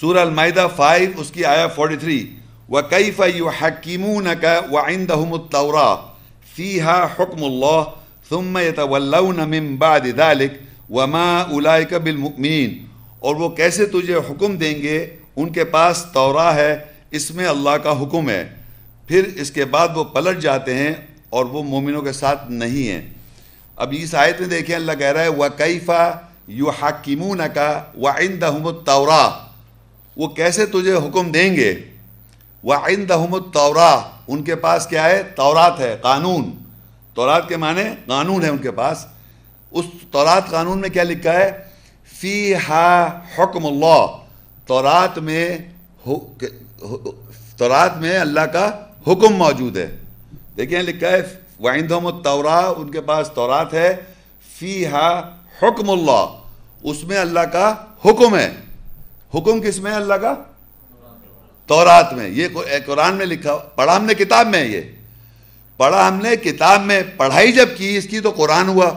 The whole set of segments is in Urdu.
سورہ المائدہ 5 اس کی آیہ 43 وَكَيْفَ يُحَكِّمُونَكَ وَعِنْدَهُمُ التَّوْرَا فِيهَا حُكْمُ اللَّهِ ثُمَّ يَتَوَلَّوْنَ مِن بَعْدِ ذَلِكَ وَمَا أُولَائِكَ بِالْمُؤْمِنِينَ اور وہ کیسے تجھے حکم دیں گے ان کے پاس تورا ہے اس میں اللہ کا حکم ہے پھر اس کے بعد وہ پلٹ جاتے ہیں اور وہ مومنوں کے ساتھ نہیں ہیں اب اس آیت میں دیکھیں اللہ کہہ رہا ہے وَكَيْفَ يُحَكِّمُونَكَ وَعِنْدَهُمُ التَّوْرَا وہ کیسے تجھے حکم دیں گے وائندحمد تورا ان کے پاس کیا ہے تورات ہے قانون تورات کے معنی قانون ہے ان کے پاس اس تورات قانون میں کیا لکھا ہے فی ہا حکم اللہ تورات میں تورات میں اللہ کا حکم موجود ہے دیکھیں لکھا ہے وائند محمد ان کے پاس تورات ہے فی ہا حکم اللہ اس میں اللہ کا حکم ہے حکم کس میں اللہ کا تورات میں یہ قرآن میں لکھا پڑھا ہم نے کتاب میں یہ پڑھا ہم نے کتاب میں پڑھائی جب کی اس کی تو قرآن ہوا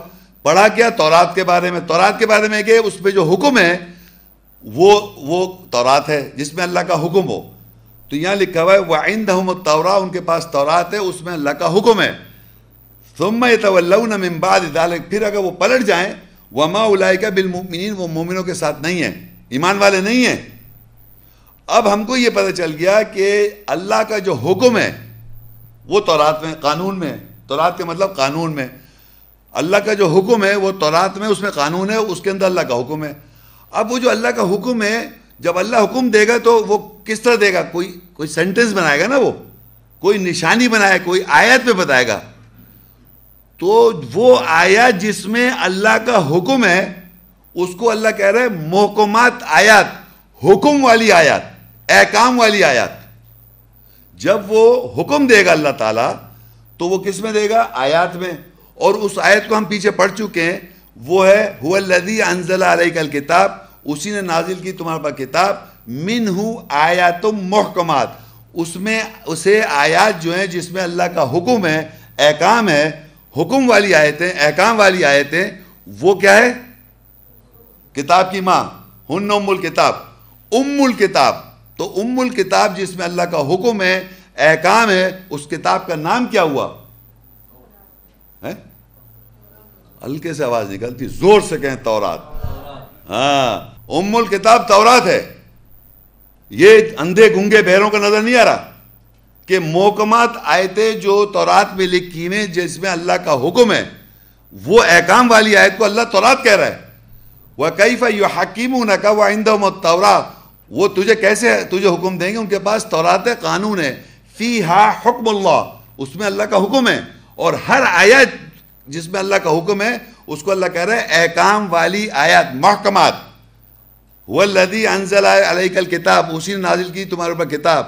پڑھا کیا تورات کے بارے میں تورات کے بارے میں کہ اس میں جو حکم ہے وہ وہ تورات ہے جس میں اللہ کا حکم ہو تو یہاں لکھا ہوا ہے وہ دہم ان کے پاس تورات ہے اس میں اللہ کا حکم ہے ثم یتولون من بعد ذلک پھر اگر وہ پلٹ جائیں اولئک بالمؤمنین وہ مومنوں کے ساتھ نہیں ہیں ایمان والے نہیں ہیں اب ہم کو یہ پتہ چل گیا کہ اللہ کا جو حکم ہے وہ تورات میں قانون میں تورات کے مطلب قانون میں اللہ کا جو حکم ہے وہ تورات میں اس میں قانون ہے اس کے اندر اللہ کا حکم ہے اب وہ جو اللہ کا حکم ہے جب اللہ حکم دے گا تو وہ کس طرح دے گا کوئی کوئی سینٹنس بنائے گا نا وہ کوئی نشانی بنائے کوئی آیت پہ بتائے گا تو وہ آیت جس میں اللہ کا حکم ہے اس کو اللہ کہہ رہا ہے محکمات آیات حکم والی آیات احکام والی آیات جب وہ حکم دے گا اللہ تعالیٰ تو وہ کس میں دے گا آیات میں اور اس آیت کو ہم پیچھے پڑھ چکے ہیں وہ ہے انزل کتاب اسی نے نازل کی تمہارے پاس کتاب منہ اس میں محکمات آیات جو ہیں جس میں اللہ کا حکم ہے احکام ہے حکم والی آیتیں احکام والی آیتیں وہ کیا ہے کتاب کی ماں ہن ام الکتاب ام الکتاب تو ام الکتاب جس میں اللہ کا حکم ہے احکام ہے اس کتاب کا نام کیا ہوا ہلکے سے آواز نکلتی زور سے تورات ہاں ام الکتاب تورات ہے یہ اندھے گنگے بہروں کا نظر نہیں آ رہا کہ محکمات آیتیں جو تورات میں لکھی ہیں جس میں اللہ کا حکم ہے وہ احکام والی آیت کو اللہ تورات کہہ رہا ہے حکیم نہ متورا وہ تجھے کیسے تجھے حکم دیں گے ان کے پاس تورات قانون ہے فی ہا حکم اللہ اس میں اللہ کا حکم ہے اور ہر آیت جس میں اللہ کا حکم ہے اس کو اللہ کہہ احکام والی آیات محکمات وَالَّذِي لدی انزل الْكِتَابِ اسی نے نازل کی تمہارے اوپر کتاب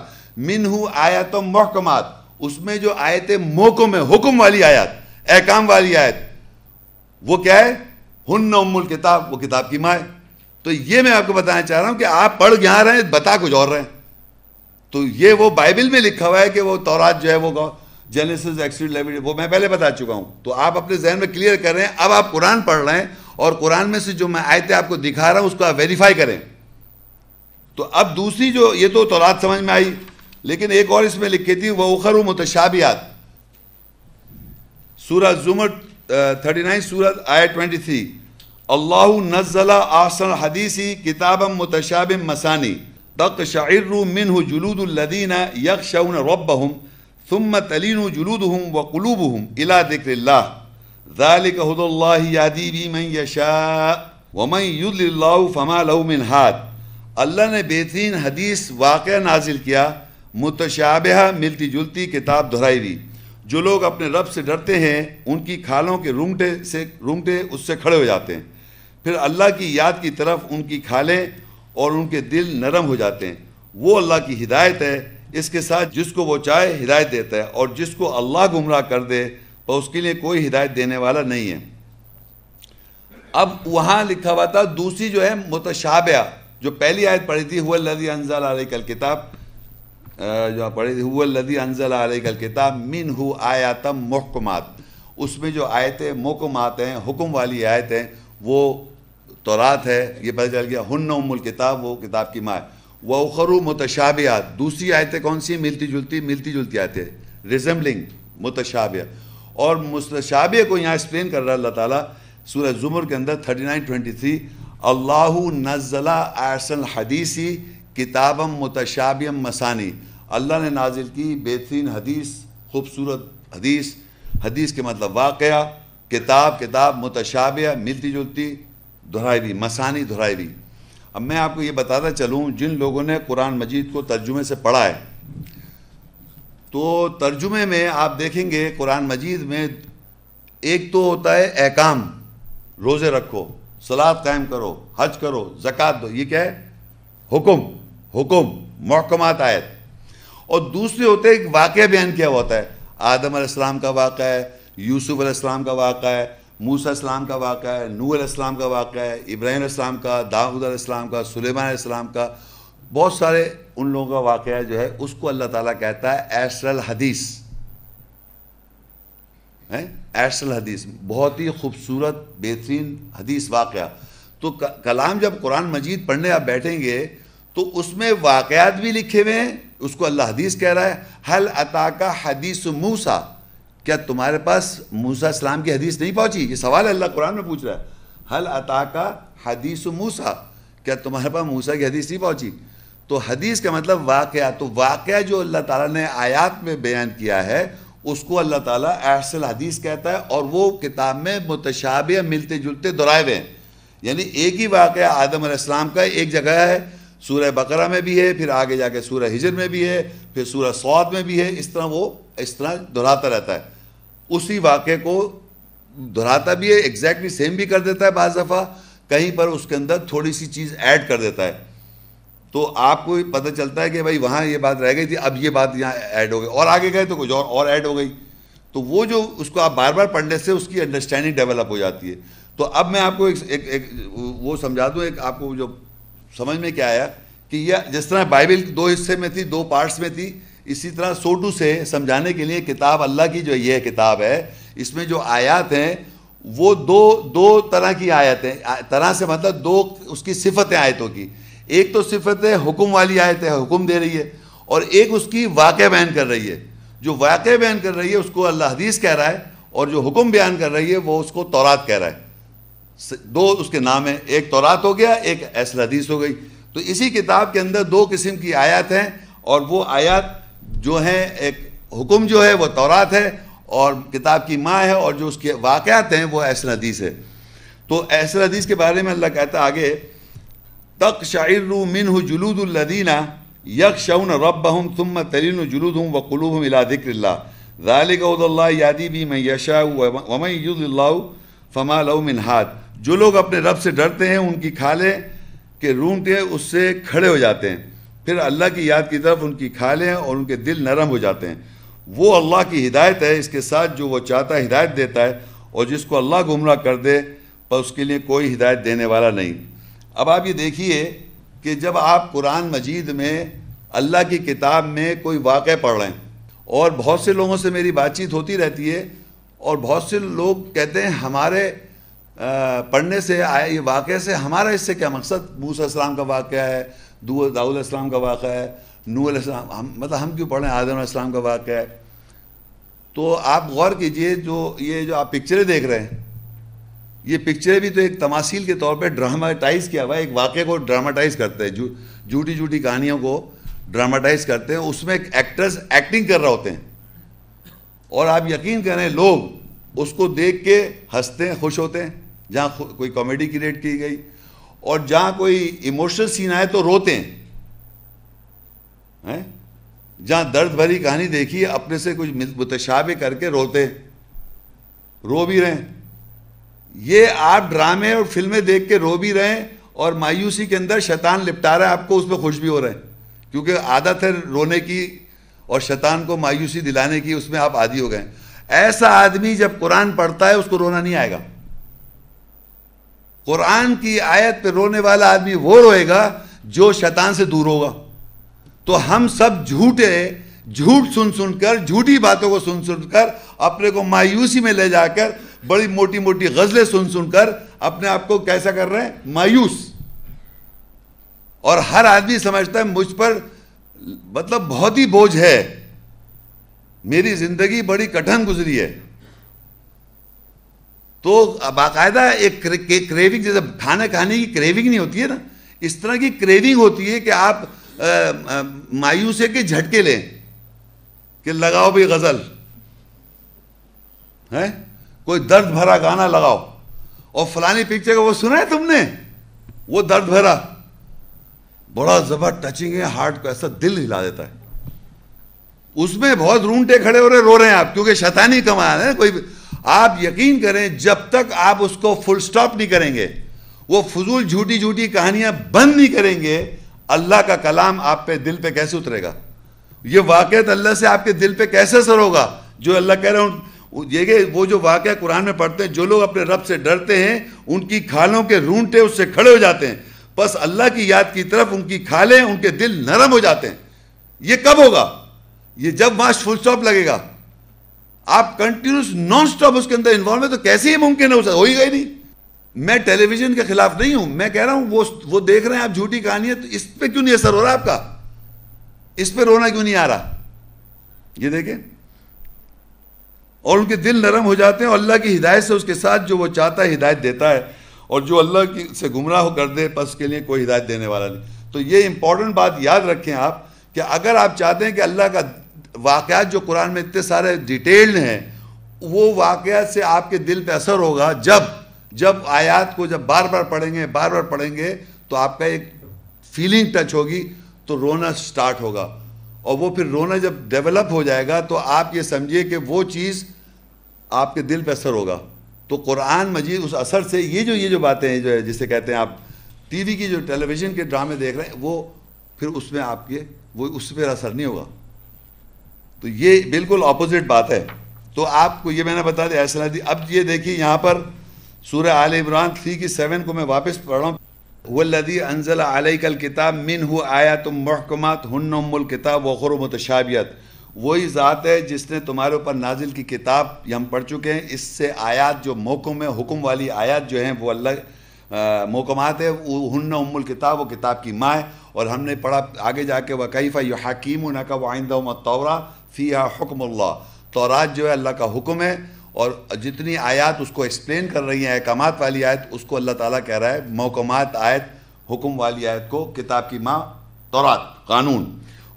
منہ آیا محکمات اس میں جو آیت محکم ہے حکم والی آیات احکام والی آیت وہ کیا ہے ہن ام کتاب وہ کتاب کی ماں تو یہ میں آپ کو بتانا چاہ رہا ہوں کہ آپ پڑھ یہاں رہے ہیں بتا کچھ اور رہے ہیں تو یہ وہ بائبل میں لکھا ہوا ہے کہ وہ تورات جو ہے وہ ایکسٹریڈ وہ میں پہلے بتا چکا ہوں تو آپ اپنے ذہن میں کلیئر کر رہے ہیں اب آپ قرآن پڑھ رہے ہیں اور قرآن میں سے جو میں آیتیں آپ کو دکھا رہا ہوں اس کو آپ ویریفائی کریں تو اب دوسری جو یہ تو سمجھ میں آئی لیکن ایک اور اس میں لکھی تھی وہ اخرو متشابیات زمر تھرٹی نائن سورت آئے ٹوینٹی تھری اللہ نزل آسن حدیثی کتاب متشاب مسانی تق شعر منہ جلود الدین یکشون ربهم ثم تلین جلودهم وقلوبهم الى ذکر اللہ ذالک حد اللہ یادی به من یشاء ومن يضلل اللہ فما له من هاد اللہ نے بہترین حدیث واقعہ نازل کیا متشابہ ملتی جلتی کتاب دہرائی دی جو لوگ اپنے رب سے ڈرتے ہیں ان کی کھالوں کے رنگٹے سے رنگٹے اس سے کھڑے ہو جاتے ہیں پھر اللہ کی یاد کی طرف ان کی کھالیں اور ان کے دل نرم ہو جاتے ہیں وہ اللہ کی ہدایت ہے اس کے ساتھ جس کو وہ چاہے ہدایت دیتا ہے اور جس کو اللہ گمراہ کر دے تو اس کے لیے کوئی ہدایت دینے والا نہیں ہے اب وہاں لکھا ہوا تھا دوسری جو ہے متشابہ جو پہلی آیت پڑھی تھی وہ لدی کل کتاب جو پڑھی ہو لدی انزل علیہ کل کتاب من ہو آیاتم محکمات اس میں جو آیتیں محکمات ہیں حکم والی آیتیں وہ تورات ہے یہ پتہ چل گیا ہن ام الکتاب وہ کتاب کی ماں ہے وہ اخرو متشاب دوسری آیتیں کون سی ملتی جلتی ملتی جلتی آیتیں ریزمبلنگ متشابعہ اور مستشاب کو یہاں ایکسپلین کر رہا اللہ تعالیٰ سورہ زمر کے اندر 39-23 اللہ نزلہ احسن حدیثی کتابم متشابم مسانی اللہ نے نازل کی بہترین حدیث خوبصورت حدیث حدیث کے مطلب واقعہ کتاب کتاب متشابہ ملتی جلتی دہرائی بھی مسانی دہرائی بھی اب میں آپ کو یہ بتاتا چلوں جن لوگوں نے قرآن مجید کو ترجمے سے پڑھا ہے تو ترجمے میں آپ دیکھیں گے قرآن مجید میں ایک تو ہوتا ہے احکام روزے رکھو سلاد قائم کرو حج کرو زکوٰۃ دو یہ کیا ہے حکم حکم محکمات آیت اور دوسرے ہوتے ہیں واقعہ بیان کیا ہوتا ہے آدم علیہ السلام کا واقعہ ہے یوسف علیہ السلام کا واقعہ ہے علیہ السلام کا واقعہ ہے نور السلام کا واقعہ ہے ابراہیم علیہ السلام کا داود علیہ السلام کا سلیمان علیہ السلام کا بہت سارے ان لوگوں کا واقعہ جو ہے اس کو اللہ تعالیٰ کہتا ہے ایسر الحدیث ایسر الحدیث بہت ہی خوبصورت بہترین حدیث واقعہ تو کلام جب قرآن مجید پڑھنے آپ بیٹھیں گے تو اس میں واقعات بھی لکھے ہوئے ہیں اس کو اللہ حدیث کہہ رہا ہے حل اتا کا حدیث موسا کیا تمہارے پاس موسا اسلام کی حدیث نہیں پہنچی یہ سوال اللہ قرآن میں پوچھ رہا ہے حل عطا کا حدیث موسا کیا تمہارے پاس موسا کی حدیث نہیں پہنچی تو حدیث کا مطلب واقعہ تو واقعہ جو اللہ تعالیٰ نے آیات میں بیان کیا ہے اس کو اللہ تعالیٰ احسل حدیث کہتا ہے اور وہ کتاب میں متشابہ ملتے جلتے دہرائے ہوئے ہیں یعنی ایک ہی واقعہ آدم علیہ السلام کا ایک جگہ ہے سورہ بقرہ میں بھی ہے پھر آگے جا کے سورہ ہجر میں بھی ہے پھر سورہ سواد میں بھی ہے اس طرح وہ اس طرح دہراتا رہتا ہے اسی واقعے کو دہراتا بھی ہے ایگزیکٹلی سیم بھی کر دیتا ہے بعض دفعہ کہیں پر اس کے اندر تھوڑی سی چیز ایڈ کر دیتا ہے تو آپ کو پتہ چلتا ہے کہ بھائی وہاں یہ بات رہ گئی تھی اب یہ بات یہاں ایڈ ہو گئی اور آگے گئے تو کچھ اور اور ایڈ ہو گئی تو وہ جو اس کو آپ بار بار پڑھنے سے اس کی انڈرسٹینڈنگ ڈیولپ ہو جاتی ہے تو اب میں آپ کو ایک ایک وہ سمجھا دوں ایک آپ کو جو سمجھ میں کیا آیا کہ یہ جس طرح بائبل دو حصے میں تھی دو پارٹس میں تھی اسی طرح سوٹو سے سمجھانے کے لیے کتاب اللہ کی جو یہ کتاب ہے اس میں جو آیات ہیں وہ دو دو طرح کی آیتیں طرح سے مطلب دو اس کی صفتیں آیتوں کی ایک تو صفت ہے حکم والی آیت ہے حکم دے رہی ہے اور ایک اس کی واقع بیان کر رہی ہے جو واقع بیان کر رہی ہے اس کو اللہ حدیث کہہ رہا ہے اور جو حکم بیان کر رہی ہے وہ اس کو تورات کہہ رہا ہے دو اس کے نام ہیں ایک تورات ہو گیا ایک ایسل حدیث ہو گئی تو اسی کتاب کے اندر دو قسم کی آیات ہیں اور وہ آیات جو ہیں ایک حکم جو ہے وہ تورات ہے اور کتاب کی ماں ہے اور جو اس کے واقعات ہیں وہ ایسل حدیث ہے تو ایسل حدیث کے بارے میں اللہ کہتا آگے تک شاعر منہ جلود الدینہ یک شعن رب بہم تم ترین جلود ہوں الا ذکر اللہ اللہ یادی بھی میں یشا اللہ ہاتھ جو لوگ اپنے رب سے ڈرتے ہیں ان کی کھالیں کے رونٹے اس سے کھڑے ہو جاتے ہیں پھر اللہ کی یاد کی طرف ان کی کھالیں اور ان کے دل نرم ہو جاتے ہیں وہ اللہ کی ہدایت ہے اس کے ساتھ جو وہ چاہتا ہے ہدایت دیتا ہے اور جس کو اللہ گمراہ کر دے پر اس کے لیے کوئی ہدایت دینے والا نہیں اب آپ یہ دیکھیے کہ جب آپ قرآن مجید میں اللہ کی کتاب میں کوئی واقعہ پڑھ رہے ہیں اور بہت سے لوگوں سے میری بات چیت ہوتی رہتی ہے اور بہت سے لوگ کہتے ہیں ہمارے پڑھنے سے آئے یہ واقعے سے ہمارا اس سے کیا مقصد علیہ السلام کا واقعہ ہے علیہ السلام کا واقعہ ہے علیہ ہم مطلب ہم کیوں پڑھیں السلام کا واقعہ ہے تو آپ غور کیجئے جو یہ جو آپ پکچریں دیکھ رہے ہیں یہ پکچریں بھی تو ایک تماثیل کے طور پہ ڈراماٹائز کیا ہوا ہے ایک واقعے کو ڈراماٹائز کرتے ہیں جو جھوٹی جھوٹی کہانیوں کو ڈراماٹائز کرتے ہیں اس میں ایکٹرز ایکٹنگ کر رہے ہوتے ہیں اور آپ یقین کریں لوگ اس کو دیکھ کے ہنستے ہیں خوش ہوتے ہیں جہاں کوئی کامیڈی کریٹ کی گئی اور جہاں کوئی ایموشنل سین آئے تو روتے ہیں جہاں درد بھری کہانی دیکھی اپنے سے کچھ متشابہ کر کے روتے رو بھی رہے یہ آپ ڈرامے اور فلمیں دیکھ کے رو بھی رہے ہیں اور مایوسی کے اندر شیطان لپٹا رہا ہے آپ کو اس میں خوش بھی ہو رہے ہیں کیونکہ عادت ہے رونے کی اور شیطان کو مایوسی دلانے کی اس میں آپ عادی ہو گئے ایسا آدمی جب قرآن پڑھتا ہے اس کو رونا نہیں آئے گا قرآن کی آیت پہ رونے والا آدمی وہ روئے گا جو شیطان سے دور ہوگا تو ہم سب جھوٹے جھوٹ سن سن کر جھوٹی باتوں کو سن سن کر اپنے کو مایوسی میں لے جا کر بڑی موٹی موٹی غزلیں سن سن کر اپنے آپ کو کیسا کر رہے ہیں مایوس اور ہر آدمی سمجھتا ہے مجھ پر مطلب بہت ہی بوجھ ہے میری زندگی بڑی کٹھن گزری ہے تو باقاعدہ ایک کریونگ جیسے کھانا کھانے کی کریونگ نہیں ہوتی ہے نا اس طرح کی کریونگ ہوتی ہے کہ آپ مایوس ہے کہ جھٹکے لیں کہ لگاؤ بھی غزل کوئی درد بھرا گانا لگاؤ اور فلانی پکچر کا وہ سنا ہے تم نے وہ درد بھرا بڑا زبر ٹچنگ ہے ہارٹ کو ایسا دل ہلا دیتا ہے اس میں بہت رونٹے کھڑے ہو رہے رو رہے ہیں آپ کیونکہ شیطانی کما رہے ہیں کوئی آپ یقین کریں جب تک آپ اس کو فل سٹاپ نہیں کریں گے وہ فضول جھوٹی جھوٹی کہانیاں بند نہیں کریں گے اللہ کا کلام آپ پہ دل پہ کیسے اترے گا یہ واقعہ اللہ سے آپ کے دل پہ کیسے اثر ہوگا جو اللہ کہہ رہے وہ جو واقعہ قرآن میں پڑھتے ہیں جو لوگ اپنے رب سے ڈرتے ہیں ان کی کھالوں کے رونٹے اس سے کھڑے ہو جاتے ہیں بس اللہ کی یاد کی طرف ان کی کھالیں ان کے دل نرم ہو جاتے ہیں یہ کب ہوگا یہ جب ماش فل سٹاپ لگے گا آپ کنٹینیوس نان سٹاپ اس کے اندر انوالو ہے تو کیسے ہی ممکن ہے گئی نہیں میں ٹیلی ویژن کے خلاف نہیں ہوں میں کہہ رہا ہوں وہ دیکھ رہے ہیں آپ جھوٹی کہانی ہے تو اس پہ کیوں نہیں اثر ہو رہا آپ کا اس پہ رونا کیوں نہیں آ رہا یہ دیکھیں اور ان کے دل نرم ہو جاتے ہیں اور اللہ کی ہدایت سے اس کے ساتھ جو وہ چاہتا ہے ہدایت دیتا ہے اور جو اللہ کی سے گمراہ ہو کر دے پس کے لیے کوئی ہدایت دینے والا نہیں تو یہ امپورٹنٹ بات یاد رکھیں آپ کہ اگر آپ چاہتے ہیں کہ اللہ کا واقعات جو قرآن میں اتنے سارے ڈیٹیلڈ ہیں وہ واقعات سے آپ کے دل پہ اثر ہوگا جب جب آیات کو جب بار بار پڑھیں گے بار بار پڑھیں گے تو آپ کا ایک فیلنگ ٹچ ہوگی تو رونا سٹارٹ ہوگا اور وہ پھر رونا جب ڈیولپ ہو جائے گا تو آپ یہ سمجھیے کہ وہ چیز آپ کے دل پہ اثر ہوگا تو قرآن مجید اس اثر سے یہ جو یہ جو باتیں جو ہے جسے کہتے ہیں آپ ٹی وی کی جو ٹیلی ویژن کے ڈرامے دیکھ رہے ہیں وہ پھر اس میں آپ کے وہ اس پہ اثر نہیں ہوگا تو یہ بالکل اپوزٹ بات ہے تو آپ کو یہ میں نے بتا دیا ایسا دی اب یہ دیکھیے یہاں پر سورہ آل عمران تھری کی سیون کو میں واپس ہوں وہ لدی انزل علیہ کل کتاب من ہو آیا تم محکمات ہن ام وخر و متشابیت وہی ذات ہے جس نے تمہارے اوپر نازل کی کتاب یہ ہم پڑھ چکے ہیں اس سے آیات جو محکم ہے حکم والی آیات جو ہیں وہ اللہ محکمات ہے وہ ہن ام الکتاب وہ کتاب کی ماں ہے اور ہم نے پڑھا آگے جا کے وقیفہ یو حکیم القاعدہ مَ آئندہ فیا حکم اللہ تورات جو ہے اللہ کا حکم ہے اور جتنی آیات اس کو ایکسپلین کر رہی ہیں احکامات والی آیت اس کو اللہ تعالیٰ کہہ رہا ہے محکمات آیت حکم والی آیت کو کتاب کی ماں تورات قانون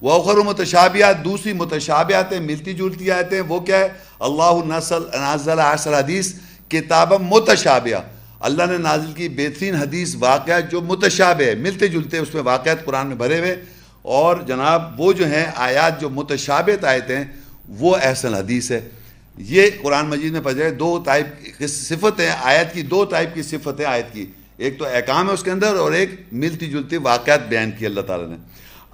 وہ اخر دوسری متشابیاتیں ملتی جلتی آیتیں وہ کیا ہے اللہ نسل نازل عصر حدیث کتاب متشابیہ اللہ نے نازل کی بہترین حدیث واقعہ جو متشابہ ہے ملتے جلتے اس میں واقعات قرآن میں بھرے ہوئے اور جناب وہ جو ہیں آیات جو متشابت آیتیں وہ احسن حدیث ہے یہ قرآن مجید پڑھ جائے دو ٹائپ صفتیں آیت کی دو ٹائپ کی صفتیں آیت کی ایک تو احکام ہے اس کے اندر اور ایک ملتی جلتی واقعات بیان کی اللہ تعالیٰ نے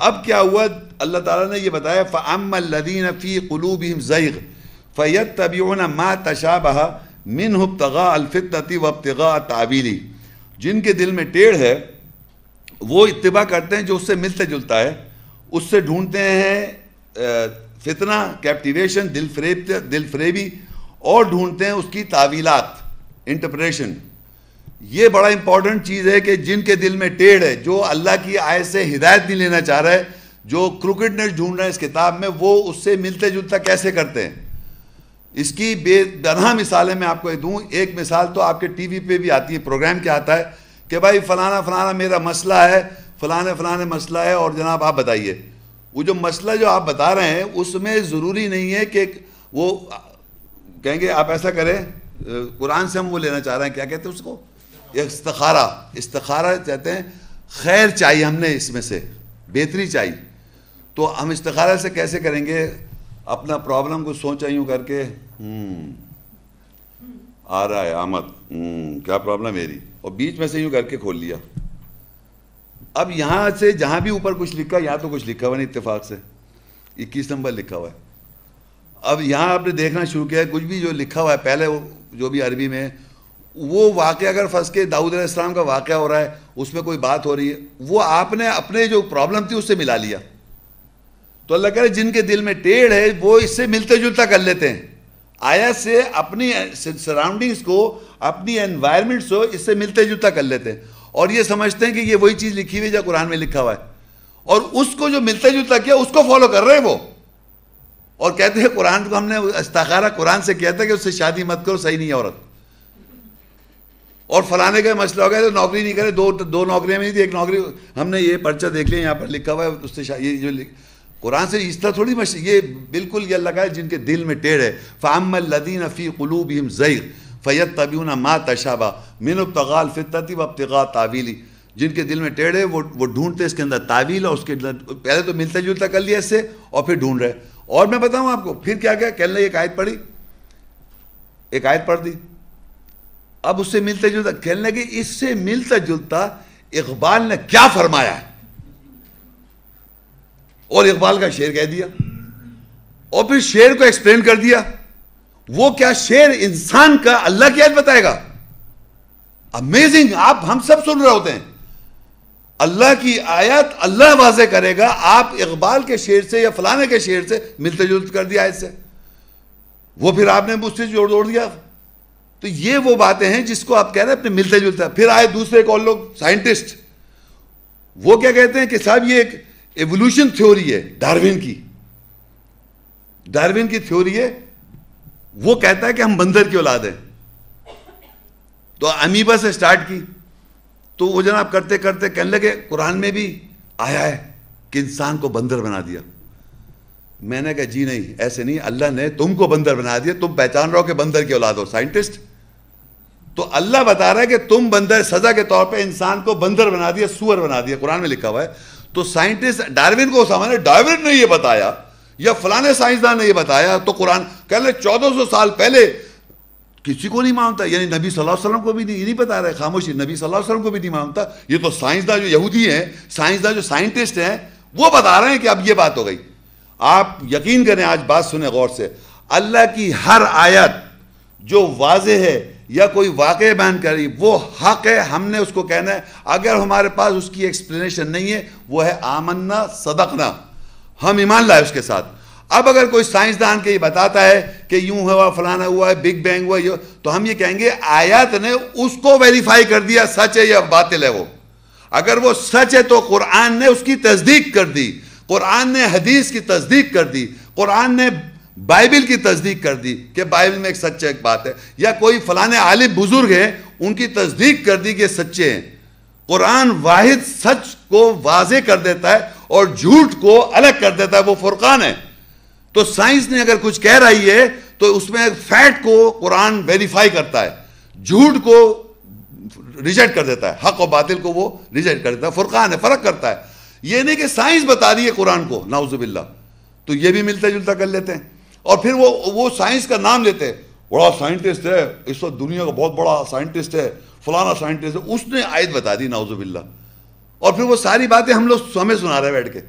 اب کیا ہوا اللہ تعالیٰ نے یہ بتایا فعم الدین فی قُلُوبِهِمْ ضعیق فیت طبیون ما مِنْهُ من حپتغا الفطی وبتغا جن کے دل میں ٹیڑھ ہے وہ اتباع کرتے ہیں جو اس سے ملتا جلتا ہے اس سے ڈھونڈتے ہیں فتنہ کیپٹیویشن دل فریبی اور ڈھونڈتے ہیں اس کی تعویلات انٹرپریشن یہ بڑا امپورٹنٹ چیز ہے کہ جن کے دل میں ٹیڑھ ہے جو اللہ کی آئے سے ہدایت نہیں لینا چاہ رہا ہے جو کرکٹنس ڈھونڈ رہا ہے اس کتاب میں وہ اس سے ملتے جلتا کیسے کرتے ہیں اس کی بے طرح مثالیں میں آپ کو دوں ایک مثال تو آپ کے ٹی وی پہ بھی آتی ہے پروگرام کیا آتا ہے کہ بھائی فلانا فلانا میرا مسئلہ ہے فلانے فلانے مسئلہ ہے اور جناب آپ بتائیے وہ جو مسئلہ جو آپ بتا رہے ہیں اس میں ضروری نہیں ہے کہ وہ کہیں گے آپ ایسا کریں قرآن سے ہم وہ لینا چاہ رہے ہیں کیا کہتے ہیں اس کو استخارہ استخارہ کہتے ہیں خیر چاہیے ہم نے اس میں سے بہتری چاہیے تو ہم استخارہ سے کیسے کریں گے اپنا پرابلم کو سوچا یوں کر کے آ رہا ہے آمد کیا پرابلم میری اور بیچ میں سے یوں کر کے کھول لیا اب یہاں سے جہاں بھی اوپر کچھ لکھا یہاں تو کچھ لکھا ہوا نہیں اتفاق سے اکیس نمبر لکھا ہوا ہے اب یہاں آپ نے دیکھنا شروع کیا ہے کچھ بھی جو لکھا ہوا ہے پہلے جو بھی عربی میں وہ واقعہ اگر پھنس کے داؤد علیہ السلام کا واقعہ ہو رہا ہے اس میں کوئی بات ہو رہی ہے وہ آپ نے اپنے جو پرابلم تھی اس سے ملا لیا تو اللہ کہہ رہے جن کے دل میں ٹیڑھ ہے وہ اس سے ملتے جلتا کر لیتے ہیں آیا سے اپنی سراؤنڈنگز کو اپنی انوائرمنٹس کو اس سے ملتے جلتا کر لیتے ہیں اور یہ سمجھتے ہیں کہ یہ وہی چیز لکھی ہوئی لکھا ہوا ہے اور اس کو جو ملتے جلتا کیا اس کو فالو کر رہے ہیں وہ اور کہتے ہیں قرآن کو ہم نے استخارہ قرآن سے کہتا ہے کہ اس سے شادی مت کرو صحیح نہیں عورت اور فلانے کا مسئلہ ہو گیا تو نوکری نہیں کرے دو نوکریاں میں نہیں تھی ایک نوکری ہم نے یہ پرچہ دیکھ لیا یہاں پر لکھا ہوا ہے جو قرآن سے طرح تھوڑی مش یہ بالکل یہ اللہ کا ہے جن کے دل میں ٹیڑھ ہے فعمل الدین فی قلوب ام زئی فیت طبیون ما تشابہ من ابتغال فطتی و تغا تعویلی جن کے دل میں ٹیڑھے وہ ڈھونڈتے اس کے اندر تعویل اور اس کے اندر پہلے تو ملتا جلتا کر لیا اس سے اور پھر ڈھونڈ رہے اور میں بتاؤں آپ کو پھر کیا کیا کہ ایک آیت پڑھی ایک آیت پڑھ دی اب اس سے ملتا جلتا کہلنے لگے اس سے ملتا جلتا اقبال نے کیا فرمایا ہے اور اقبال کا شعر کہہ دیا اور پھر شعر کو ایکسپلین کر دیا وہ کیا شعر انسان کا اللہ کی آج بتائے گا امیزنگ آپ ہم سب سن رہے ہوتے ہیں اللہ کی آیت اللہ واضح کرے گا آپ اقبال کے شعر سے یا فلانے کے شعر سے ملتے جلتے کر دیا آیت سے وہ پھر آپ نے مجھ سے جوڑ دوڑ دیا تو یہ وہ باتیں ہیں جس کو آپ کہہ رہے ہیں اپنے ملتے جلتے پھر آئے دوسرے ایک اور لوگ سائنٹسٹ وہ کیا کہتے ہیں کہ صاحب یہ ایک تھیوری ہے ڈاروین کی ڈاروین کی تھیوری ہے وہ کہتا ہے کہ ہم بندر کی اولاد ہیں تو امیبا سے سٹارٹ کی تو وہ جناب کرتے کرتے کہنے لگے قرآن میں بھی آیا ہے کہ انسان کو بندر بنا دیا میں نے کہا جی نہیں ایسے نہیں اللہ نے تم کو بندر بنا دیا تم پہچان رہو کہ بندر کی اولاد ہو سائنٹسٹ تو اللہ بتا رہا ہے کہ تم بندر سزا کے طور پہ انسان کو بندر بنا دیا سور بنا دیا قرآن میں لکھا ہوا ہے تو سائنٹسٹ ڈاروین کو سامنے ڈاروین نے یہ بتایا یا فلانے سائنسدان نے یہ بتایا تو قرآن کہہ لے چودہ سو سال پہلے کسی کو نہیں مانتا یعنی نبی صلی اللہ علیہ وسلم کو بھی نہیں یہ نہیں بتا رہا ہے خاموشی نبی صلی اللہ علیہ وسلم کو بھی نہیں مانتا یہ تو سائنسداں جو یہودی ہیں سائنسداں جو سائنٹسٹ ہیں وہ بتا رہے ہیں کہ اب یہ بات ہو گئی آپ یقین کریں آج بات سنیں غور سے اللہ کی ہر آیت جو واضح ہے یا کوئی واقع بیان کری وہ حق ہے ہم نے اس کو کہنا ہے اگر ہمارے پاس اس کی ایکسپلینیشن نہیں ہے وہ ہے آمنا صدقنا ہم ایمان لائے اس کے ساتھ اب اگر کوئی سائنسدان کے یہ بتاتا ہے کہ یوں ہوا فلانا ہوا ہے بگ بینگ ہوا یہ تو ہم یہ کہیں گے آیات نے اس کو ویریفائی کر دیا سچ ہے یا باطل ہے وہ اگر وہ سچ ہے تو قرآن نے اس کی تصدیق کر دی قرآن نے حدیث کی تصدیق کر دی قرآن نے بائبل کی تصدیق کر دی کہ بائبل میں ایک سچے ایک بات ہے یا کوئی فلاں عالم بزرگ ہیں ان کی تصدیق کر دی کہ سچے ہیں قرآن واحد سچ کو واضح کر دیتا ہے اور جھوٹ کو الگ کر دیتا ہے وہ فرقان ہے تو سائنس نے اگر کچھ کہہ رہی ہے تو اس میں فیکٹ کو قرآن ویریفائی کرتا ہے جھوٹ کو ریجیکٹ کر دیتا ہے حق و باطل کو وہ ریجیکٹ کر دیتا ہے فرقان ہے فرق کرتا ہے یہ نہیں کہ سائنس بتا رہی ہے قرآن کو نعوذ باللہ تو یہ بھی ملتا جلتا کر لیتے ہیں اور پھر وہ سائنس کا نام لیتے بڑا سائنٹسٹ ہے اس وقت دنیا کا بہت بڑا سائنٹسٹ ہے فلانا سائنٹسٹ ہے اس نے آیت بتا دی نعوذ باللہ اور پھر وہ ساری باتیں ہم لوگ ہمیں سنا رہے بیٹھ کے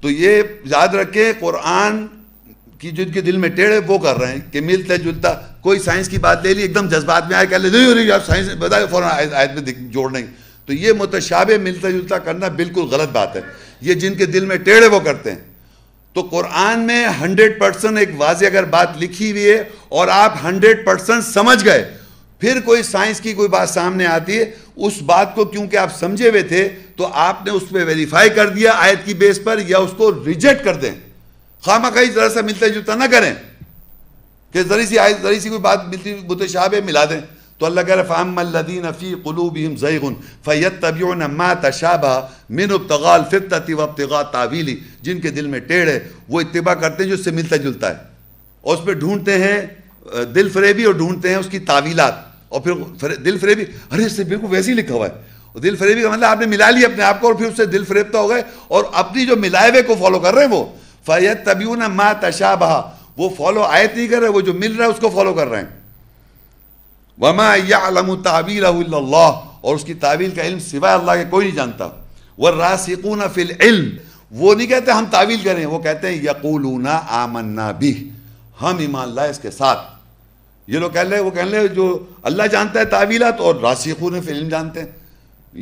تو یہ یاد رکھے قرآن کی جن کے دل میں ٹیڑھے وہ کر رہے ہیں کہ ملتا جلتا کوئی سائنس کی بات لے لی ایک دم جذبات میں آئے کہہ لے نہیں سائنس آیت میں جوڑ نہیں تو یہ متشابہ ملتا جلتا کرنا بالکل غلط بات ہے یہ جن کے دل میں ٹیڑھے وہ کرتے ہیں تو قرآن میں ہنڈریڈ پرسن ایک واضح اگر بات لکھی ہوئی ہے اور آپ ہنڈریڈ پرسن سمجھ گئے پھر کوئی سائنس کی کوئی بات سامنے آتی ہے اس بات کو کیونکہ آپ سمجھے ہوئے تھے تو آپ نے اس پہ ویریفائی کر دیا آیت کی بیس پر یا اس کو ریجیکٹ کر دیں خواہ مقیض ذرا سا ملتا جلتا نہ کریں کہ آیت کوئی بات بت شاہ ملا دیں تو اللہ کہہ رف عم الدین قلوبن فیط طبیون ما تشابہ من ابتغاء تغال فطی و تغیلی جن کے دل میں ٹیڑھ ہے وہ اتباع کرتے ہیں جو اس سے ملتا جلتا ہے اور اس پہ ڈھونڈتے ہیں دل فریبی اور ڈھونڈتے ہیں اس کی تعویلات اور پھر دل فریبی ارے اس سے بالکل ویسے ہی لکھا ہوا ہے اور دل فریبی کا مطلب آپ نے ملا لی اپنے آپ کو اور پھر اس سے دل فریب تو ہو گئے اور اپنی جو ملائے ہوئے کو فالو کر رہے ہیں وہ فیت تبیون ما تشابہ وہ فالو آیت نہیں کر رہے وہ جو مل رہا ہے اس کو فالو کر رہے ہیں وما یا علمی اللہ اور اس کی تعویل کا علم سوائے اللہ کے کوئی نہیں جانتا والراسقون فی العلم وہ نہیں کہتے ہم تعویل کریں وہ کہتے ہیں یقولون آمنا بھی ہم ایمان اللہ اس کے ساتھ یہ لوگ کہہ لیں وہ کہہ لیں جو اللہ جانتا ہے تعویلات اور راسیقون فی العلم جانتے ہیں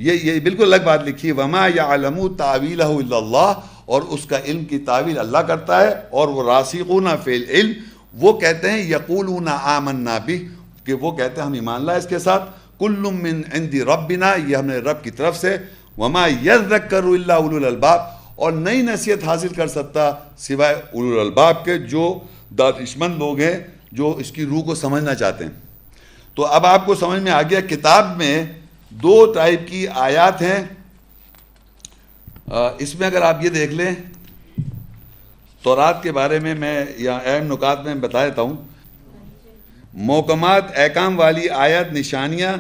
یہ یہ بالکل الگ بات لکھی وما یعلم یا الا اللہ اور اس کا علم کی تعویل اللہ کرتا ہے اور وہ راسقون فی العلم وہ کہتے ہیں یقولون آمنا بھی کہ وہ کہتے ہیں ہم ایمان لائے اس کے ساتھ کل من عندی ربنا یہ ہم نے رب کی طرف سے وما یذکر الا اولو الالباب اور نئی نصیحت حاصل کر سکتا سوائے اولو الالباب کے جو دانشمند لوگ ہیں جو اس کی روح کو سمجھنا چاہتے ہیں تو اب آپ کو سمجھ میں آگیا کتاب میں دو ٹائپ کی آیات ہیں اس میں اگر آپ یہ دیکھ لیں تورات کے بارے میں میں یا اہم نکات میں بتا دیتا ہوں محکمات احکام والی آیت نشانیاں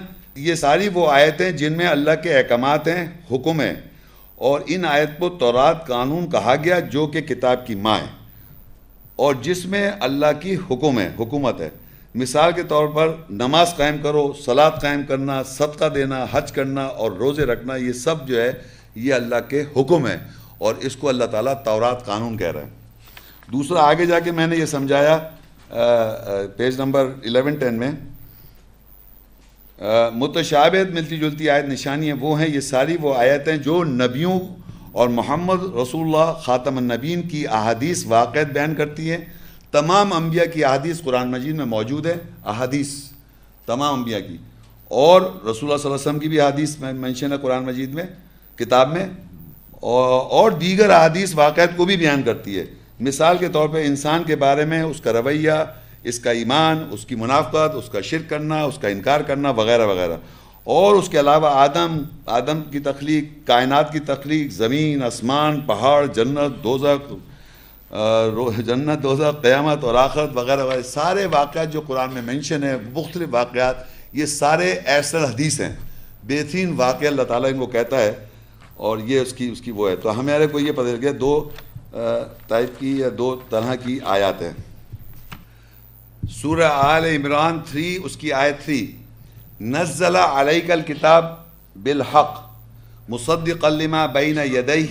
یہ ساری وہ آیتیں جن میں اللہ کے احکامات ہیں حکم ہیں اور ان آیت کو تورات قانون کہا گیا جو کہ کتاب کی ماں ہے اور جس میں اللہ کی حکم ہے حکومت ہے مثال کے طور پر نماز قائم کرو سلاد قائم کرنا صدقہ دینا حج کرنا اور روزے رکھنا یہ سب جو ہے یہ اللہ کے حکم ہے اور اس کو اللہ تعالیٰ تورات قانون کہہ رہا ہے دوسرا آگے جا کے میں نے یہ سمجھایا پیج نمبر الیون ٹین میں متشابہت ملتی جلتی آیت نشانیاں وہ ہیں یہ ساری وہ آیتیں جو نبیوں اور محمد رسول اللہ خاتم النبین کی احادیث واقعات بیان کرتی ہے تمام انبیاء کی احادیث قرآن مجید میں موجود ہے احادیث تمام انبیاء کی اور رسول اللہ صلی اللہ علیہ وسلم کی بھی احادیث میں مینشن ہے قرآن مجید میں کتاب میں اور دیگر احادیث واقعات کو بھی بیان کرتی ہے مثال کے طور پہ انسان کے بارے میں اس کا رویہ اس کا ایمان اس کی منافقت اس کا شرک کرنا اس کا انکار کرنا وغیرہ وغیرہ اور اس کے علاوہ آدم آدم کی تخلیق کائنات کی تخلیق زمین آسمان پہاڑ جنت دوزق جنت دوزق قیامت اور آخرت وغیرہ وغیرہ سارے واقعات جو قرآن میں مینشن ہیں مختلف واقعات یہ سارے ایسر حدیث ہیں بہترین واقعہ اللہ تعالیٰ ان کو کہتا ہے اور یہ اس کی اس کی وہ ہے تو ہمارے کو یہ پتہ چل گیا دو ٹائپ کی یا دو طرح کی آیات ہیں سورہ آل عمران تھری اس کی آیت 3 نزل علیک الکتاب بالحق مصدق لما بین یدیہ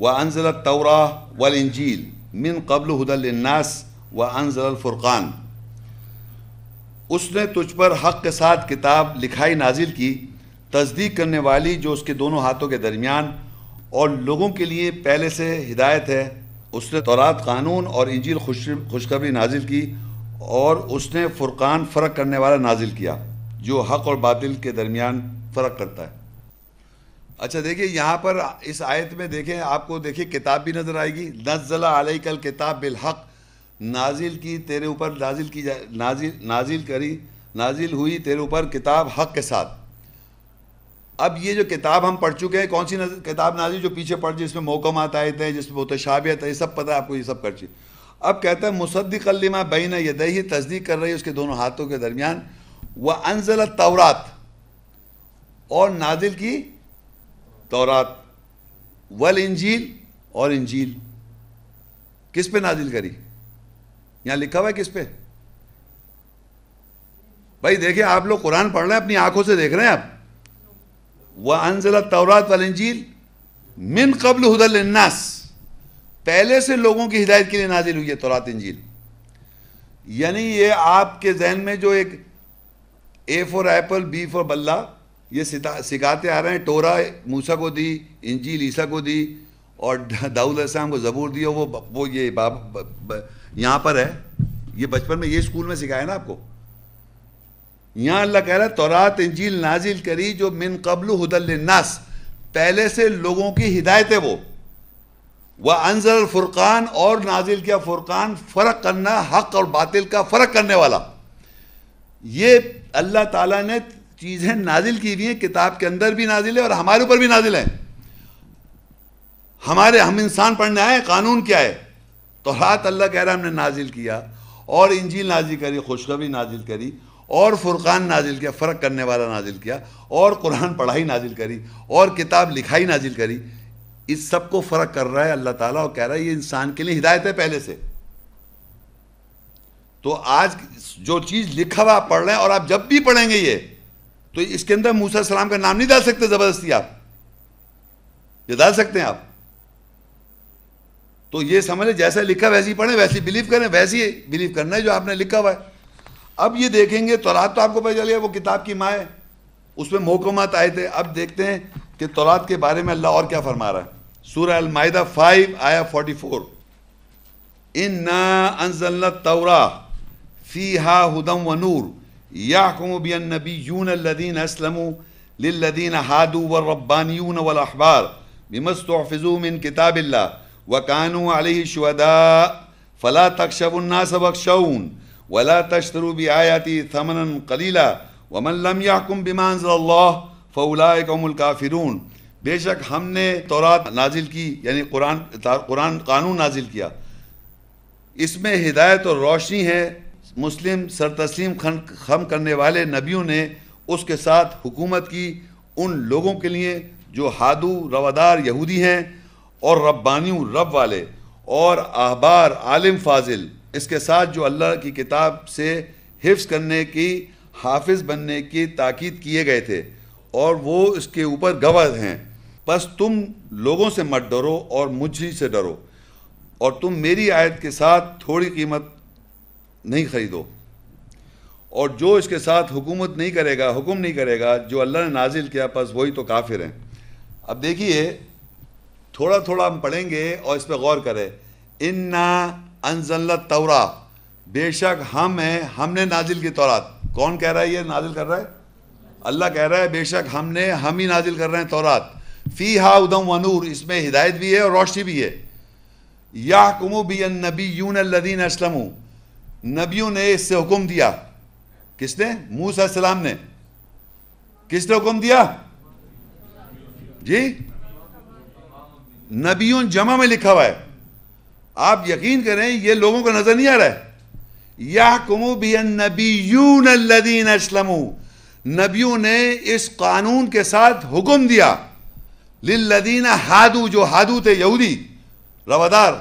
وانزل التوراہ والانجیل من قبل حد الناس وانزل الفرقان اس نے تجھ پر حق کے ساتھ کتاب لکھائی نازل کی تصدیق کرنے والی جو اس کے دونوں ہاتھوں کے درمیان اور لوگوں کے لیے پہلے سے ہدایت ہے اس نے تورات قانون اور انجیل خوشخبری نازل کی اور اس نے فرقان فرق کرنے والا نازل کیا جو حق اور باطل کے درمیان فرق کرتا ہے اچھا دیکھیے یہاں پر اس آیت میں دیکھیں آپ کو دیکھیے کتاب بھی نظر آئے گی نزلہ علیہ کل کتاب بالحق نازل کی تیرے اوپر نازل کی نازل نازل کری نازل ہوئی تیرے اوپر کتاب حق کے ساتھ اب یہ جو کتاب ہم پڑھ چکے ہیں کون سی کتاب نازی جو پیچھے پڑھ جس میں محکمات آئے تھے جس میں متشابیت ہے یہ سب پتہ ہے آپ کو یہ سب کر چیز اب کہتا ہے مصدق علمہ بین یہ تصدیق کر رہی ہے اس کے دونوں ہاتھوں کے درمیان وہ انزل تورات اور نازل کی تورات ول انجیل اور انجیل کس پہ نازل کری یہاں لکھا ہوا کس پہ بھائی دیکھیں آپ لوگ قرآن پڑھ رہے ہیں اپنی آنکھوں سے دیکھ رہے ہیں آپ وانزل انزلہ والانجیل من قبل حد الناس پہلے سے لوگوں کی ہدایت کے لیے نازل ہوئی ہے تورات انجیل یعنی یہ آپ کے ذہن میں جو ایک A for apple B for بلہ یہ سکھاتے آ رہے ہیں ٹورا موسا کو دی انجیل عیسیٰ کو دی اور علیہ السلام کو زبور دی وہ یہ یہاں پر ہے یہ بچپن میں یہ اسکول میں سکھائے نا آپ کو یہاں اللہ کہہ رہا ہے تورات انجیل نازل کری جو من قبل حدل الناس پہلے سے لوگوں کی ہدایت ہے وہ انضر الفرقان اور نازل کیا فرقان فرق کرنا حق اور باطل کا فرق کرنے والا یہ اللہ تعالیٰ نے چیزیں نازل کی ہوئی ہیں کتاب کے اندر بھی نازل ہے اور ہمارے اوپر بھی نازل ہیں ہمارے ہم انسان پڑھنے آئے قانون کیا ہے تو رات اللہ کہہ رہا ہم نے نازل کیا اور انجیل نازل کری خوشخبری نازل کری اور فرقان نازل کیا فرق کرنے والا نازل کیا اور قرآن پڑھائی نازل کری اور کتاب لکھائی نازل کری اس سب کو فرق کر رہا ہے اللہ تعالیٰ اور کہہ رہا ہے یہ انسان کے لیے ہدایت ہے پہلے سے تو آج جو چیز لکھا ہوا آپ پڑھ رہے ہیں اور آپ جب بھی پڑھیں گے یہ تو اس کے اندر موسیٰ السلام کا نام نہیں ڈال سکتے زبردستی آپ یہ ڈال سکتے ہیں آپ تو یہ سمجھ جیسا لکھا ویسی پڑھیں ویسی بلیو کریں ویسی ہی بلیو کرنا ہے جو آپ نے لکھا ہوا ہے اب یہ دیکھیں گے تورات تو آپ کو پتہ چل گیا وہ کتاب کی ماں ہے اس میں محکمات آئے تھے اب دیکھتے ہیں کہ تورات کے بارے میں اللہ اور کیا فرما رہا ہے سورہ المائدہ 5 آیا 44 انہا انزلنا تورا فیہا ہدن و نور یحکم بی النبیون الذین اسلموا للذین حادو والربانیون والاحبار بمستحفظو من کتاب اللہ وکانو علیہ شہداء فلا تکشب الناس وکشون ولا تشتروبی آیاتی ثمنا کلیلہ ومن لم يحكم بما انزل الله فاولئك هم الكافرون بے شک ہم نے تورات نازل کی یعنی قرآن قرآن قانون نازل کیا اس میں ہدایت اور روشنی ہے مسلم سر تسلیم خم کرنے والے نبیوں نے اس کے ساتھ حکومت کی ان لوگوں کے لیے جو حادو روادار یہودی ہیں اور ربانیوں رب والے اور احبار عالم فاضل اس کے ساتھ جو اللہ کی کتاب سے حفظ کرنے کی حافظ بننے کی تاکید کیے گئے تھے اور وہ اس کے اوپر گواہ ہیں بس تم لوگوں سے مت ڈرو اور مجھ ہی سے ڈرو اور تم میری آیت کے ساتھ تھوڑی قیمت نہیں خریدو اور جو اس کے ساتھ حکومت نہیں کرے گا حکم نہیں کرے گا جو اللہ نے نازل کیا بس وہی تو کافر ہیں اب دیکھیے تھوڑا تھوڑا ہم پڑھیں گے اور اس پہ غور کریں انا تورا بے شک ہم ہیں ہم نے نازل کی تورات کون کہہ رہا ہے یہ نازل کر رہا ہے اللہ کہہ رہا ہے بے شک ہم نے ہم ہی نازل کر رہے ہیں تورات فی ہا ادم نور اس میں ہدایت بھی ہے اور روشنی بھی ہے الدین اسلم نے اس سے حکم دیا کس نے السلام نے کس نے حکم دیا جی نبیوں جمع میں لکھا ہوا ہے آپ یقین کریں یہ لوگوں کو نظر نہیں آ رہا ہے یحکمو بی نبیون الذین اسلمو نبیوں نے اس قانون کے ساتھ حکم دیا للذین حادو جو حادو تھے یہودی روادار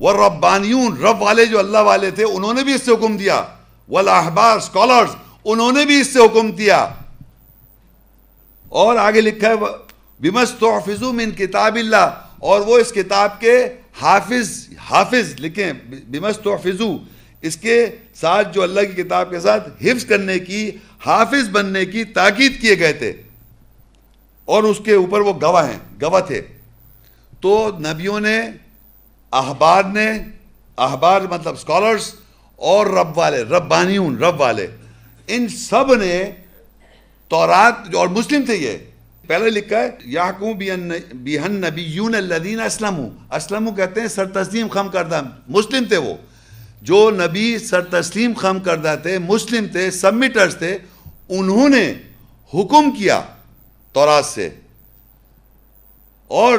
والربانیون رب والے جو اللہ والے تھے انہوں نے بھی اس سے حکم دیا والاحبار سکولرز انہوں نے بھی اس سے حکم دیا اور آگے لکھا ہے بِمَسْتُعْفِزُ مِن کتاب اللہ اور وہ اس کتاب کے حافظ حافظ لکھیں بمس تحفظو اس کے ساتھ جو اللہ کی کتاب کے ساتھ حفظ کرنے کی حافظ بننے کی تاکید کیے گئے تھے اور اس کے اوپر وہ گواہ ہیں گواہ تھے تو نبیوں نے احبار نے احبار مطلب اسکالرس اور رب والے ربانیون رب والے ان سب نے تورات اور مسلم تھے یہ پہلے لکھا ہے یاحکم بیہن نبیون الذین اسلمو اسلمو کہتے ہیں سر تسلیم خم کردہ مسلم تھے وہ جو نبی سر تسلیم خم کردہ تھے مسلم تھے سبمٹرز تھے انہوں نے حکم کیا تورات سے اور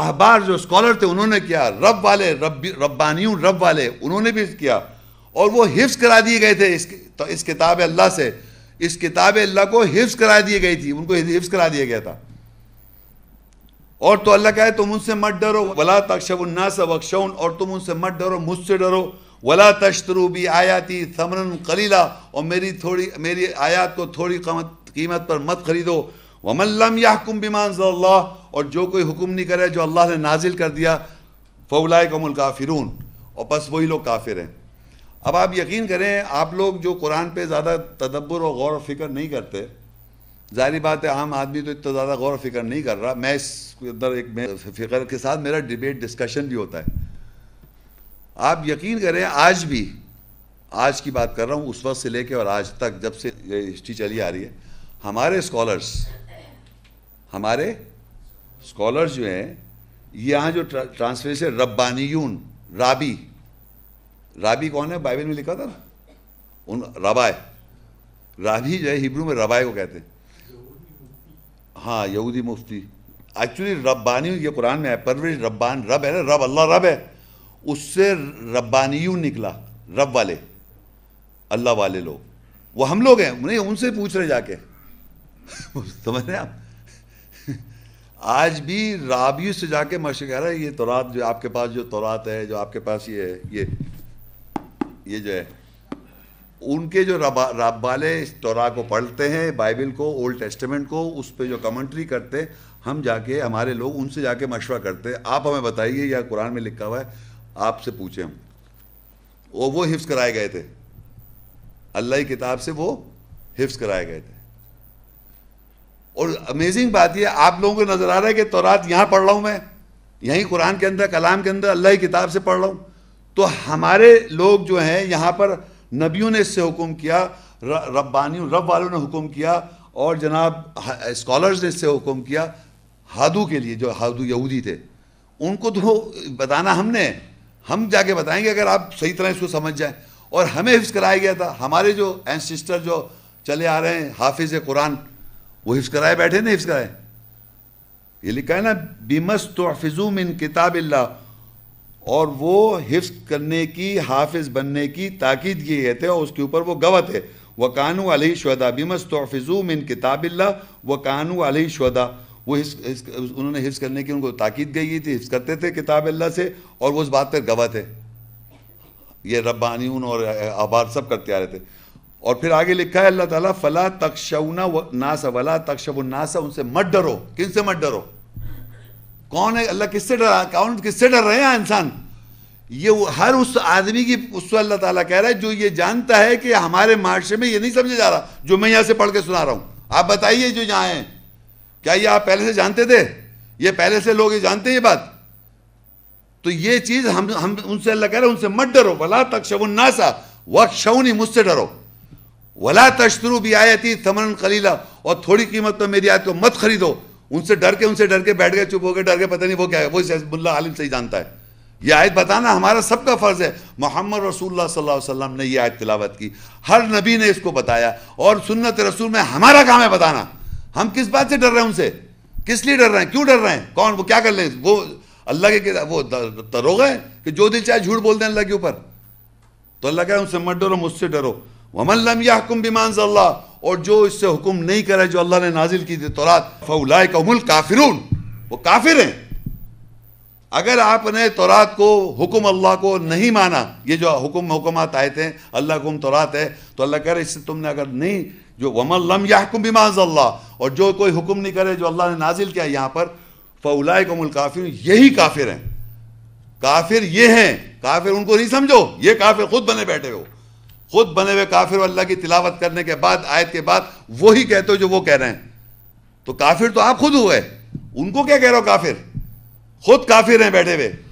احبار جو اسکالر تھے انہوں نے کیا رب والے رب ربانیون رب والے انہوں نے بھی کیا اور وہ حفظ کرا دیے گئے تھے اس, اس کتاب اللہ سے اس کتاب اللہ کو حفظ کرا دی گئی تھی ان کو حفظ کرا دیا گیا تھا اور تو اللہ کہے تم ان سے مت ڈرو و تقشب الناسب اور تم ان سے مت ڈرو مجھ سے ڈرو ولا تشترو بھی آیا کلیلہ اور میری تھوڑی میری آیات کو تھوڑی قیمت پر مت خریدو وم اللہ یا حکم بھی مان اللہ اور جو کوئی حکم نہیں کرے جو اللہ نے نازل کر دیا فولائے کمل الکافرون اور بس وہی لوگ کافر ہیں اب آپ یقین کریں آپ لوگ جو قرآن پہ زیادہ تدبر اور غور و فکر نہیں کرتے ظاہری بات ہے عام آدمی تو اتنا زیادہ غور و فکر نہیں کر رہا میں اس کے اندر ایک فکر کے ساتھ میرا ڈبیٹ ڈسکشن بھی ہوتا ہے آپ یقین کریں آج بھی آج کی بات کر رہا ہوں اس وقت سے لے کے اور آج تک جب سے یہ ہسٹری چلی آ رہی ہے ہمارے اسکالرس ہمارے اسکالرس جو ہیں یہاں جو ٹرانسلیشن ربانیون رابی رابی کون ہے بائبل میں لکھا تھا نا ان ربائے رابی جو ہے ہبرو میں ربائے کو کہتے ہیں ہاں یہودی مفتی ایکچولی ربانی یہ قرآن میں ہے ہے ہے پرورش ربان رب رب رب اللہ اس سے ربانیوں نکلا رب والے اللہ والے لوگ وہ ہم لوگ ہیں ان سے پوچھ رہے جا کے سمجھ رہے آپ آج بھی رابیو سے جا کے مشق کہہ رہا ہے یہ تورات جو آپ کے پاس جو تورات ہے جو آپ کے پاس یہ ہے یہ یہ جو ہے ان کے جو رب والے اس کو پڑھتے ہیں بائبل کو اولڈ ٹیسٹیمنٹ کو اس پہ جو کمنٹری کرتے ہم جا کے ہمارے لوگ ان سے جا کے مشورہ کرتے آپ ہمیں بتائیے یا قرآن میں لکھا ہوا ہے آپ سے پوچھیں ہم وہ حفظ کرائے گئے تھے اللہ کی کتاب سے وہ حفظ کرائے گئے تھے اور امیزنگ بات یہ آپ لوگوں کو نظر آ رہا ہے کہ تورات یہاں پڑھ رہا ہوں میں یہیں قرآن کے اندر کلام کے اندر اللہ کی کتاب سے پڑھ رہا ہوں تو ہمارے لوگ جو ہیں یہاں پر نبیوں نے اس سے حکم کیا ربانی رب والوں نے حکم کیا اور جناب اسکالرز نے اس سے حکم کیا ہادو کے لیے جو ہادو یہودی تھے ان کو تو بتانا ہم نے ہم جا کے بتائیں گے اگر آپ صحیح طرح اس کو سمجھ جائیں اور ہمیں حفظ کرایا گیا تھا ہمارے جو اینڈ جو چلے آ رہے ہیں حافظ قرآن وہ حفظ کرائے بیٹھے نہیں حفظ کرائے یہ لکھا ہے نا بیمس تو من کتاب اللہ اور وہ حفظ کرنے کی حافظ بننے کی تاکید کی گئے تھے اور اس کے اوپر وہ گوت تھے وہ قانو علیہ شہدا بیمس و من کتاب اللہ و کانو علیہ شہدا وہ حفظ کرنے کی ان کو تاکید گئی تھی حفظ کرتے تھے کتاب اللہ سے اور وہ اس بات پر گوت ہے یہ ربانیون اور آباد سب کرتے آ رہے تھے اور پھر آگے لکھا ہے اللہ تعالیٰ ناسا ولا تقشب الناسا ان سے مت ڈرو کن سے مت ڈرو کون ہے اللہ کس سے ڈرا کون کس سے ڈر رہے ہیں انسان یہ ہر اس آدمی کی اس اللہ تعالیٰ کہہ رہا ہے جو یہ جانتا ہے کہ ہمارے معاشرے میں یہ نہیں سمجھا جا رہا جو میں یہاں سے پڑھ کے سنا رہا ہوں آپ بتائیے جو یہاں ہیں کیا یہ آپ پہلے سے جانتے تھے یہ پہلے سے لوگ یہ جانتے ہیں یہ بات تو یہ چیز ہم ہم ان سے اللہ کہہ رہے ان سے مت ڈرو بلا تک شو ناسا شونی مجھ سے ڈرو ولا تشترو بھی آیتی تھی خلیلہ اور تھوڑی قیمت پر میری آیت کو مت خریدو ان سے ڈر کے ان سے ڈر کے بیٹھ گئے چپ ہو کے ڈر کے پتہ نہیں وہ کیا ہے وہ عالم صحیح جانتا ہے یہ آیت بتانا ہمارا سب کا فرض ہے محمد رسول اللہ صلی اللہ علیہ وسلم نے یہ آیت تلاوت کی ہر نبی نے اس کو بتایا اور سنت رسول میں ہمارا کام ہے بتانا ہم کس بات سے ڈر رہے ہیں ان سے کس لیے ڈر رہے ہیں کیوں ڈر رہے ہیں کون وہ کیا کر لیں وہ اللہ کے وہ تروغ ہے کہ جو دل چاہے جھوٹ بول دیں اللہ کے اوپر تو اللہ کہ ان سے مت ڈرو مجھ سے ڈرو ومن لم یحکم بما انزل اللہ اور جو اس سے حکم نہیں کرے جو اللہ نے نازل کی تھی تورات فلائے کمل کافر وہ کافر ہیں اگر آپ نے تورات کو حکم اللہ کو نہیں مانا یہ جو حکم حکمات آئے تھے اللہ حکم تورات ہے تو اللہ کہہ رہے اس سے تم نے اگر نہیں جو ومن الم یا حکم بھی اللہ اور جو کوئی حکم نہیں کرے جو اللہ نے نازل کیا یہاں پر فلاح امل کافر یہی کافر ہیں کافر یہ ہیں کافر ان کو نہیں سمجھو یہ کافر خود بنے بیٹھے ہو خود بنے ہوئے کافر کی تلاوت کرنے کے بعد آیت کے بعد وہی کہتے ہو جو وہ کہہ رہے ہیں تو کافر تو آپ خود ہوئے ان کو کیا کہہ رہے ہو کافر خود کافر ہیں بیٹھے ہوئے